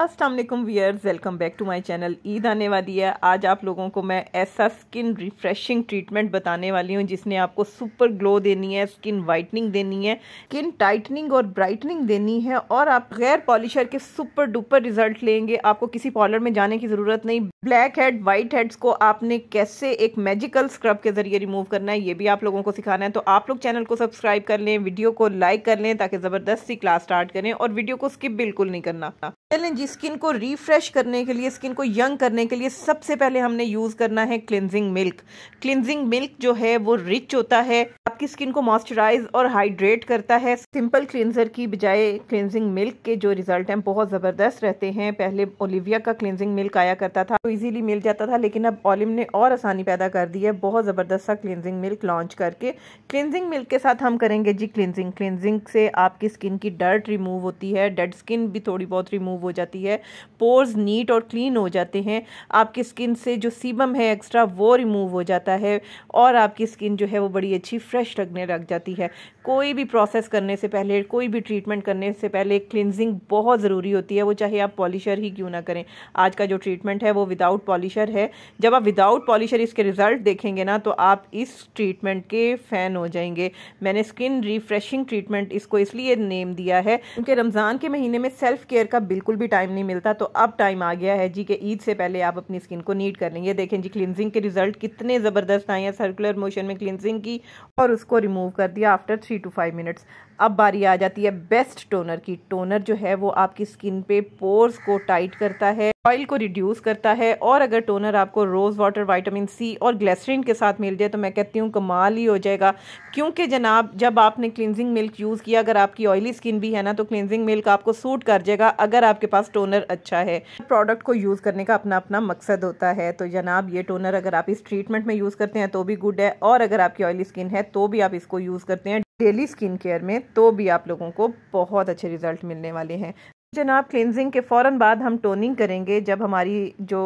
Aslam viewers welcome back to my channel Eid आने वाली है आज आप लोगों को मैं ऐसा स्किन रिफ्रेशिंग ट्रीटमेंट बताने वाली हूँ जिसने आपको सुपर ग्लो देनी है स्किन वाइटनिंग देनी है स्किन टाइटनिंग और ब्राइटनिंग देनी है और आप गैर पॉलिशर के सुपर डुपर रिजल्ट लेंगे आपको किसी पार्लर में जाने की ज़रूरत नहीं ब्लैक हेड वाइट हेड्स को आपने कैसे एक मैजिकल स्क्रब के ज़रिए रिमूव करना है ये भी आप लोगों को सिखाना है तो आप लोग चैनल को सब्सक्राइब कर लें वीडियो को लाइक कर लें ताकि ज़बरदस्त सी क्लास स्टार्ट करें और वीडियो को स्किप बिल्कुल नहीं करना चलें जी स्किन को रिफ्रेश करने के लिए स्किन को यंग करने के लिए सबसे पहले हमने यूज़ करना है क्लिनजिंग मिल्क क्लिनजिंग मिल्क जो है वो रिच होता है आपकी स्किन को मॉइस्चराइज और हाइड्रेट करता है सिंपल क्लिनजर की बजाय क्लिनजिंग मिल्क के जो रिजल्ट हैं बहुत ज़बरदस्त रहते हैं पहले ओलिविया का क्लिनजिंग मिल्क आया करता था इजीली मिल जाता था लेकिन अब ऑलिम ने और आसानी पैदा कर दी है बहुत ज़बरदस्त सा क्लिनजिंग मिल्क लॉन्च करके क्लिनजिंग मिल्क के साथ हम करेंगे जी क्लिनजिंग क्लिनजिंग से आपकी स्किन की डर्ट रिमूव होती है डेड स्किन भी थोड़ी बहुत रिमूव हो जाती है पोर्स नीट और क्लीन हो जाते हैं आपकी स्किन से जो सीबम है एक्स्ट्रा वो रिमूव हो जाता है और आपकी स्किन जो है वो बड़ी अच्छी फ्रेश लगने लग जाती है कोई भी प्रोसेस करने से पहले कोई भी ट्रीटमेंट करने से पहले क्लिनजिंग बहुत ज़रूरी होती है वो चाहे आप पॉलिशर ही क्यों ना करें आज का जो ट्रीटमेंट है वो विद विदाउट पॉलिशर है जब आप विदाउट पॉलिशर इसके रिज़ल्ट देखेंगे ना तो आप इस ट्रीटमेंट के फ़ैन हो जाएंगे मैंने स्किन रिफ्रेशिंग ट्रीटमेंट इसको इसलिए नेम दिया है क्योंकि रमज़ान के महीने में सेल्फ केयर का बिल्कुल भी टाइम नहीं मिलता तो अब टाइम आ गया है जी के ईद से पहले आप अपनी स्किन को नीट कर लेंगे देखें जी क्लिनजिंग के रिजल्ट कितने ज़बरदस्त आए हैं सर्कुलर मोशन में क्लिनजिंग की और उसको रिमूव कर दिया after three two five minutes अब बारी आ जाती है बेस्ट टोनर की टोनर जो है वो आपकी स्किन पे पोर्स को टाइट करता है ऑयल को रिड्यूस करता है और अगर टोनर आपको रोज़ वाटर वाइटामिन सी और ग्लेसरीन के साथ मिल जाए तो मैं कहती हूँ कमाल ही हो जाएगा क्योंकि जनाब जब आपने क्लिनजिंग मिल्क यूज़ किया अगर आपकी ऑयली स्किन भी है ना तो क्लिनजिंग मिल्क आपको सूट कर जाएगा अगर आपके पास टोनर अच्छा है प्रोडक्ट को यूज़ करने का अपना अपना मकसद होता है तो जनाब ये टोनर अगर आप इस ट्रीटमेंट में यूज़ करते हैं तो भी गुड है और अगर आपकी ऑयली स्किन है तो भी आप इसको यूज़ करते हैं डेली स्किन केयर में तो भी आप लोगों को बहुत अच्छे रिजल्ट मिलने वाले हैं जनाब क्लिनजिंग के फ़ौर बाद हम टोनिंग करेंगे जब हमारी जो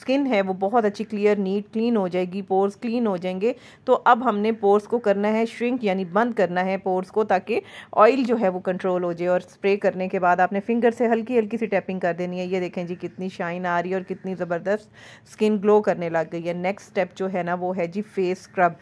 स्किन है वो बहुत अच्छी क्लियर नीट क्लीन हो जाएगी पोर्स क्लीन हो जाएंगे तो अब हमने पोर्स को करना है श्रिंक यानी बंद करना है पोर्स को ताकि ऑयल जो है वो कंट्रोल हो जाए और स्प्रे करने के बाद आपने फिंगर से हल्की हल्की सी टैपिंग कर देनी है ये देखें जी कितनी शाइन आ रही है और कितनी ज़बरदस्त स्किन ग्लो करने लग गई है नेक्स्ट स्टेप जो है ना वो है जी face scrub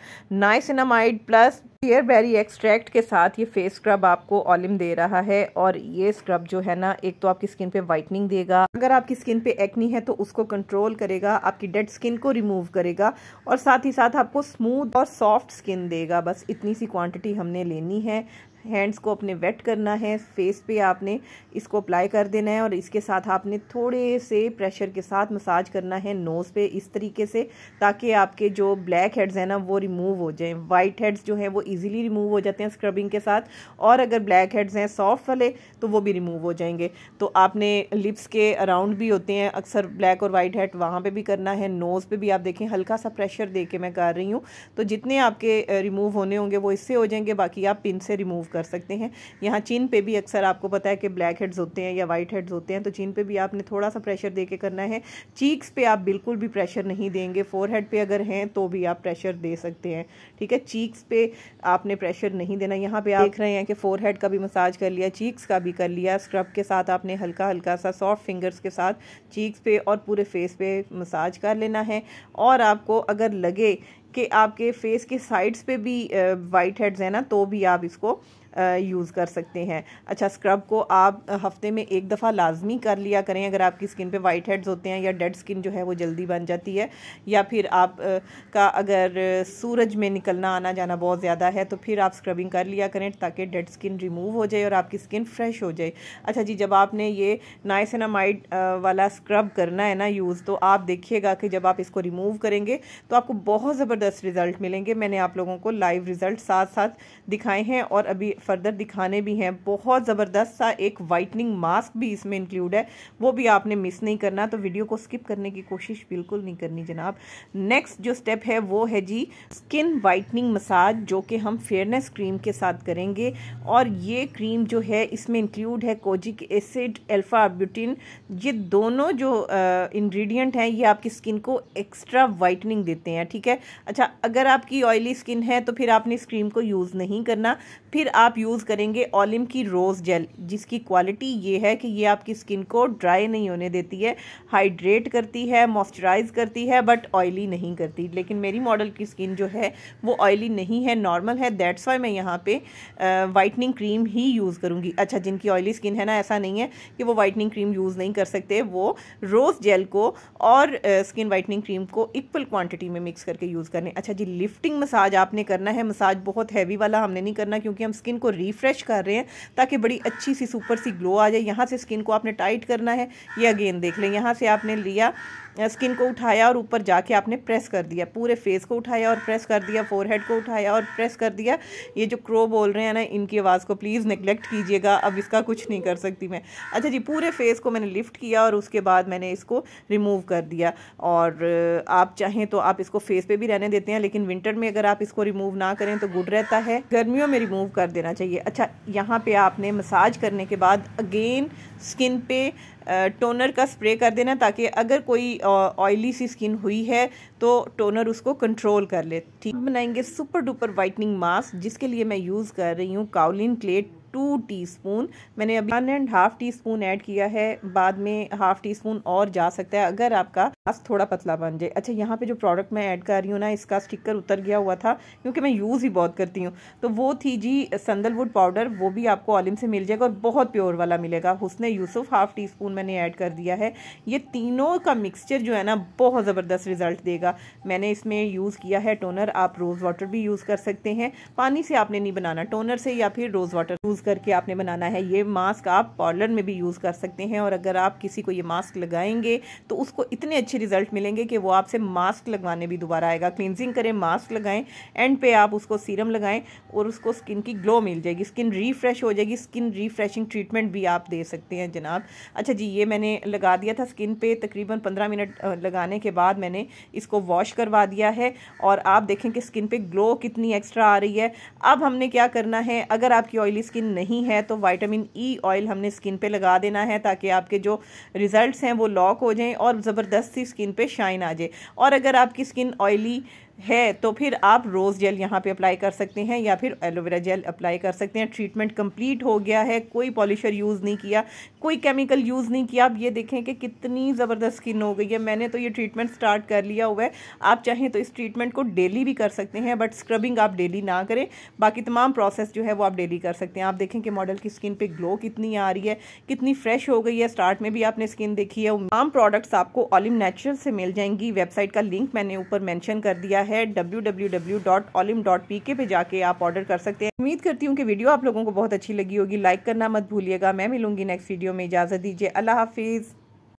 niacinamide plus hair berry extract के साथ ये फेस स्क्रब आपको ऑलिम दे रहा है और ये स्क्रब जो है ना एक तो आपकी स्किन पे वाइटनिंग देगा अगर आपकी स्किन पे एक्नी है तो उसको कंट्रोल करेगा आपकी डेड स्किन को रिमूव करेगा और साथ ही साथ आपको स्मूथ और सॉफ्ट स्किन देगा बस इतनी सी क्वांटिटी हमने लेनी है हैंड्स को अपने वेट करना है फेस पे आपने इसको अप्लाई कर देना है और इसके साथ आपने थोड़े से प्रेशर के साथ मसाज करना है नोज़ पे इस तरीके से ताकि आपके जो ब्लैक हेड्स हैं ना वो रिमूव हो जाएं वाइट हेड्स जो हैं वो इजीली रिमूव हो जाते हैं स्क्रबिंग के साथ और अगर ब्लैक हेड्स हैं सॉफ्ट वाले तो वो भी रिमूव हो जाएंगे तो आपने लिप्स के अराउंड भी होते हैं अक्सर ब्लैक और वाइट हेड वहाँ पर भी करना है नोज़ पर भी आप देखें हल्का सा प्रेशर दे के मैं कर रही हूँ तो जितने आपके रिमूव होने होंगे वो इससे हो जाएंगे बाकी आप पिन से रिमूव कर सकते हैं यहाँ चीन पे भी अक्सर आपको पता है कि ब्लैक हेड्स होते हैं या वाइट हेड्स होते हैं तो चीन पे भी आपने थोड़ा सा प्रेशर दे के करना है चीक्स पे आप बिल्कुल भी प्रेशर नहीं देंगे फोर हेड पर अगर हैं तो भी आप प्रेशर दे सकते हैं ठीक है चीक्स पे आपने प्रेशर नहीं देना यहाँ पे आप देख रहे हैं कि फोर हेड का भी मसाज कर लिया चीक्स का भी कर लिया स्क्रब के साथ आपने हल्का हल्का सा सॉफ्ट फिंगर्स के साथ चीक्स पे और पूरे फेस पे मसाज कर लेना है और आपको अगर लगे कि आपके फेस के साइड्स पे भी वाइट हेड्स हैं ना तो भी आप इसको यूज़ कर सकते हैं अच्छा स्क्रब को आप हफ्ते में एक दफ़ा लाजमी कर लिया करें अगर आपकी स्किन पे वाइट हेड्स होते हैं या डेड स्किन जो है वो जल्दी बन जाती है या फिर आप का अगर सूरज में निकलना आना जाना बहुत ज़्यादा है तो फिर आप स्क्रबिंग कर लिया करें ताकि डेड स्किन रिमूव हो जाए और आपकी स्किन फ्रेश हो जाए अच्छा जी जब आपने ये नाइसनामाइड वाला स्क्रब करना है ना यूज़ तो आप देखिएगा कि जब आप इसको रिमूव करेंगे तो आपको बहुत ज़बरदस्त रिज़ल्ट मिलेंगे मैंने आप लोगों को लाइव रिज़ल्ट साथ साथ दिखाए हैं और अभी फर्दर दिखाने भी हैं बहुत ज़बरदस्त सा एक वाइटनिंग मास्क भी इसमें इंक्लूड है वो भी आपने मिस नहीं करना तो वीडियो को स्किप करने की कोशिश बिल्कुल नहीं करनी जनाब नेक्स्ट जो स्टेप है वो है जी स्किन वाइटनिंग मसाज जो कि हम फेयरनेस क्रीम के साथ करेंगे और ये क्रीम जो है इसमें इंक्लूड है कोजिक एसिड एल्फा ब्यूटिन ये दोनों जो इन्ग्रीडियंट हैं ये आपकी स्किन को एक्स्ट्रा वाइटनिंग देते हैं ठीक है अच्छा अगर आपकी ऑयली स्किन है तो फिर आपने इस क्रीम को यूज़ नहीं करना फिर आप आप यूज़ करेंगे ऑलिम की रोज़ जेल जिसकी क्वालिटी ये है कि ये आपकी स्किन को ड्राई नहीं होने देती है हाइड्रेट करती है मॉइस्चराइज करती है बट ऑयली नहीं करती लेकिन मेरी मॉडल की स्किन जो है वो ऑयली नहीं है नॉर्मल है दैट्स वाई मैं यहाँ पे वाइटनिंग क्रीम ही यूज़ करूँगी अच्छा जिनकी ऑयली स्किन है ना ऐसा नहीं है कि वो वाइटनिंग क्रीम यूज़ नहीं कर सकते वो रोज़ जेल को और स्किन वाइटनिंग क्रीम को इक्वल क्वान्टिटी में मिक्स करके यूज़ करने अच्छा जी लिफ्टिंग मसाज आपने करना है मसाज बहुत हैवी वाला हमने नहीं करना क्योंकि हम स्किन स्किन को रिफ्रेश कर रहे हैं ताकि बड़ी अच्छी सी सुपर सी ग्लो आ जाए यहाँ से स्किन को आपने टाइट करना है ये अगेन देख लें यहाँ से आपने लिया स्किन को उठाया और ऊपर जाके आपने प्रेस कर दिया पूरे फेस को उठाया और प्रेस कर दिया फोरहेड को उठाया और प्रेस कर दिया ये जो क्रो बोल रहे हैं ना इनकी आवाज़ को प्लीज़ निगलेक्ट कीजिएगा अब इसका कुछ नहीं कर सकती मैं अच्छा जी पूरे फेस को मैंने लिफ्ट किया और उसके बाद मैंने इसको रिमूव कर दिया और आप चाहें तो आप इसको फेस पर भी रहने देते हैं लेकिन विंटर में अगर आप इसको रिमूव ना करें तो गुड रहता है गर्मियों में रिमूव कर देना चाहिए अच्छा यहाँ पर आपने मसाज करने के बाद अगेन स्किन पे टोनर का स्प्रे कर देना ताकि अगर कोई ऑयली सी स्किन हुई है तो टोनर उसको कंट्रोल कर ले ठीक बनाएंगे सुपर डुपर वाइटनिंग मास्क जिसके लिए मैं यूज़ कर रही हूँ काउलिन क्ले टू टीस्पून मैंने अभी one and half teaspoon add किया है बाद में हाफ टी स्पून और जा सकता है अगर आपका मास्क थोड़ा पतला बन जाए अच्छा यहाँ पे जो प्रोडक्ट मैं ऐड कर रही हूँ ना इसका स्टिकर उतर गया हुआ था क्योंकि मैं यूज़ ही बहुत करती हूँ तो वो थी जी संदलवुड पाउडर वो भी आपको ऑलिम से मिल जाएगा और बहुत प्योर वाला मिलेगा हुसन यूसुफ हाफ टी स्पून मैंने ऐड कर दिया है ये तीनों का मिक्सचर जो है ना बहुत ज़बरदस्त रिजल्ट देगा मैंने इसमें यूज़ किया है टोनर आप रोज़ वाटर भी यूज़ कर सकते हैं पानी से आपने नहीं बनाना टोनर से या फिर रोज़ वाटर यूज़ करके आपने बनाना है ये मास्क आप पार्लर में भी यूज़ कर सकते हैं और अगर आप किसी को ये मास्क लगाएंगे तो उसको इतने अच्छे रिजल्ट मिलेंगे कि वो आपसे मास्क लगवाने भी दोबारा आएगा क्लिनजिंग करें मास्क लगाएं एंड पे आप उसको सीरम लगाएं और उसको स्किन की ग्लो मिल जाएगी स्किन रिफ्रेश हो जाएगी स्किन रिफ्रेशिंग ट्रीटमेंट भी आप दे सकते हैं जनाब अच्छा जी ये मैंने लगा दिया था स्किन पर तकरीबन पंद्रह मिनट लगाने के बाद मैंने इसको वॉश करवा दिया है और आप देखें कि स्किन पर ग्लो कितनी एक्स्ट्रा आ रही है अब हमने क्या करना है अगर आपकी ऑयली स्किन नहीं है तो वाइटामिन ई ऑयल हमने स्किन पे लगा देना है ताकि आपके जो रिज़ल्ट हैं वो लॉक हो जाएं और ज़बरदस्ती स्किन पर शाइन आ जाए और अगर आपकी स्किन ऑयली है तो फिर आप रोज़ जेल यहाँ पे अप्लाई कर सकते हैं या फिर एलोवेरा जेल अप्लाई कर सकते हैं ट्रीटमेंट कंप्लीट हो गया है कोई पॉलिशर यूज़ नहीं किया कोई केमिकल यूज़ नहीं किया आप ये देखें कि कितनी ज़बरदस्त स्किन हो गई है मैंने तो ये ट्रीटमेंट स्टार्ट कर लिया हुआ है आप चाहें तो इस ट्रीटमेंट को डेली भी कर सकते हैं बट स्क्रबिंग आप डेली ना करें बाकी तमाम प्रोसेस जो है वो आप डेली कर सकते हैं आप देखें कि मॉडल की स्किन पर ग्लो कितनी आ रही है कितनी फ्रेश हो गई है स्टार्ट में भी आपने स्किन देखी है तमाम प्रोडक्ट्स आपको ऑलिम नेचुरल से मिल जाएंगी वेबसाइट का लिंक मैंने ऊपर मैंशन कर दिया है www.olim.pk पे जाके आप ऑर्डर कर सकते हैं उम्मीद करती हूँ कि वीडियो आप लोगों को बहुत अच्छी लगी होगी लाइक करना मत भूलिएगा मैं मिलूंगी नेक्स्ट वीडियो में इजाज़त दीजिए अल्लाह हाफिज़